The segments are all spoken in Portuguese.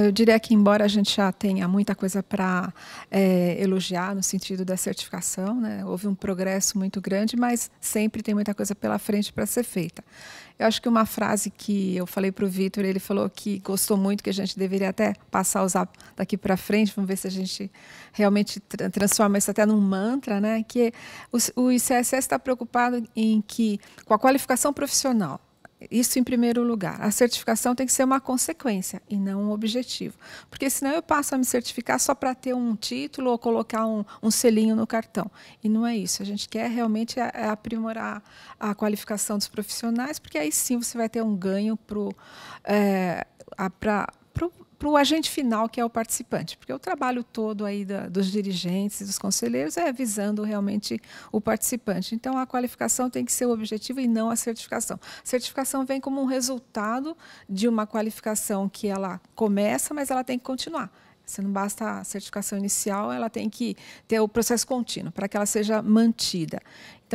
eu diria que, embora a gente já tenha muita coisa para é, elogiar no sentido da certificação, né, houve um progresso muito grande, mas sempre tem muita coisa pela frente para ser feita. Eu acho que uma frase que eu falei para o Vitor, ele falou que gostou muito, que a gente deveria até passar a usar daqui para frente, vamos ver se a gente realmente tra transforma isso até num mantra, né? que o, o ICSS está preocupado em que, com a qualificação profissional, isso em primeiro lugar. A certificação tem que ser uma consequência e não um objetivo. Porque senão eu passo a me certificar só para ter um título ou colocar um, um, selinho no cartão. E não é isso. A gente quer realmente é, é aprimorar a qualificação dos profissionais, porque aí sim você vai ter um ganho para é, para o agente final, que é o participante, porque o trabalho todo aí da, dos dirigentes e dos conselheiros é visando realmente o participante. Então, a qualificação tem que ser o objetivo e não a certificação. A certificação vem como um resultado de uma qualificação que ela começa, mas ela tem que continuar. Se não basta a certificação inicial, ela tem que ter o processo contínuo para que ela seja mantida.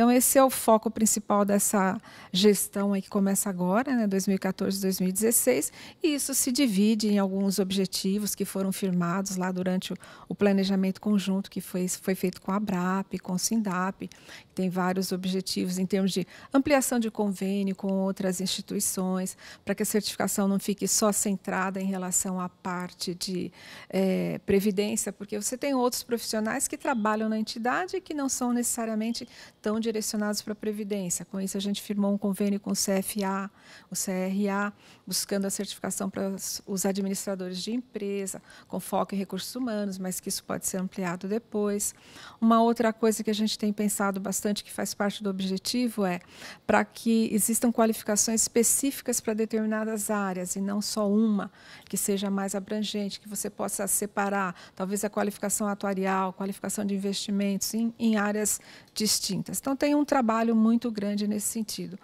Então, esse é o foco principal dessa gestão aí que começa agora, né, 2014-2016, e isso se divide em alguns objetivos que foram firmados lá durante o, o planejamento conjunto que foi, foi feito com a BRAP, com o SINDAP, tem vários objetivos em termos de ampliação de convênio com outras instituições, para que a certificação não fique só centrada em relação à parte de é, previdência, porque você tem outros profissionais que trabalham na entidade e que não são necessariamente tão de direcionados para a Previdência. Com isso, a gente firmou um convênio com o CFA, o CRA, buscando a certificação para os administradores de empresa, com foco em recursos humanos, mas que isso pode ser ampliado depois. Uma outra coisa que a gente tem pensado bastante, que faz parte do objetivo, é para que existam qualificações específicas para determinadas áreas, e não só uma, que seja mais abrangente, que você possa separar, talvez a qualificação atuarial, qualificação de investimentos, em, em áreas distintas. Então, então, tem um trabalho muito grande nesse sentido.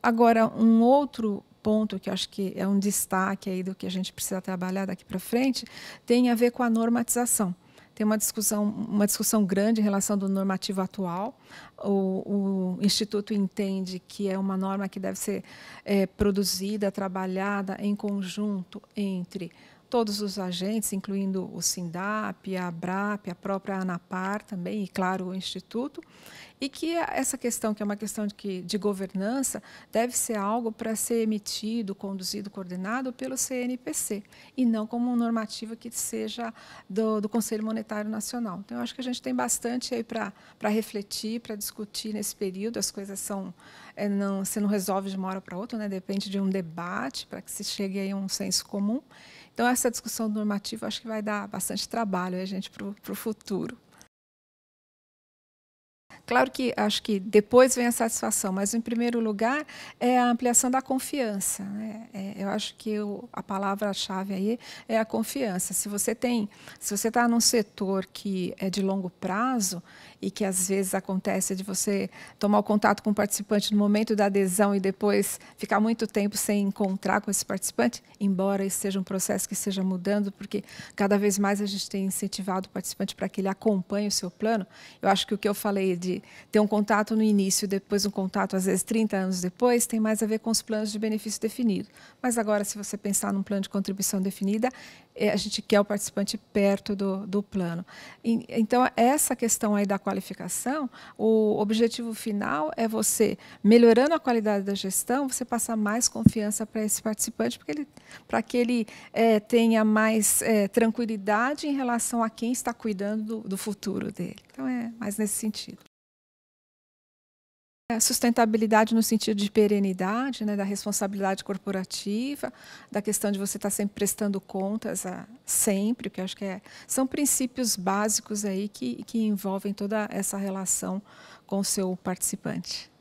Agora, um outro ponto que acho que é um destaque aí do que a gente precisa trabalhar daqui para frente tem a ver com a normatização tem uma discussão, uma discussão grande em relação do normativo atual. O, o Instituto entende que é uma norma que deve ser é, produzida, trabalhada em conjunto entre todos os agentes, incluindo o SINDAP, a ABRAP, a própria ANAPAR também, e claro, o Instituto, e que essa questão, que é uma questão de, que, de governança, deve ser algo para ser emitido, conduzido, coordenado pelo CNPC, e não como uma normativa que seja do, do Conselho Monetário Nacional. Então, eu acho que a gente tem bastante aí para refletir, para discutir nesse período, as coisas são... É, não, você não resolve de uma hora para outra, né? depende de um debate para que se chegue aí a um senso comum. Então, essa discussão normativa acho que vai dar bastante trabalho a gente para o futuro. Claro que acho que depois vem a satisfação, mas em primeiro lugar é a ampliação da confiança. Né? É, eu acho que a palavra-chave aí é a confiança. Se você tem, se você está num setor que é de longo prazo e que às vezes acontece de você tomar o contato com o um participante no momento da adesão e depois ficar muito tempo sem encontrar com esse participante, embora isso seja um processo que esteja mudando, porque cada vez mais a gente tem incentivado o participante para que ele acompanhe o seu plano. Eu acho que o que eu falei de ter um contato no início depois um contato, às vezes, 30 anos depois, tem mais a ver com os planos de benefício definido. Mas agora, se você pensar num plano de contribuição definida, é, a gente quer o participante perto do, do plano. E, então, essa questão aí da qualificação, o objetivo final é você, melhorando a qualidade da gestão, você passar mais confiança para esse participante, porque ele, para que ele é, tenha mais é, tranquilidade em relação a quem está cuidando do, do futuro dele. Então, é mais nesse sentido. É, sustentabilidade no sentido de perenidade, né, da responsabilidade corporativa, da questão de você estar tá sempre prestando contas a, ah, sempre, que acho que é, são princípios básicos aí que, que envolvem toda essa relação com o seu participante.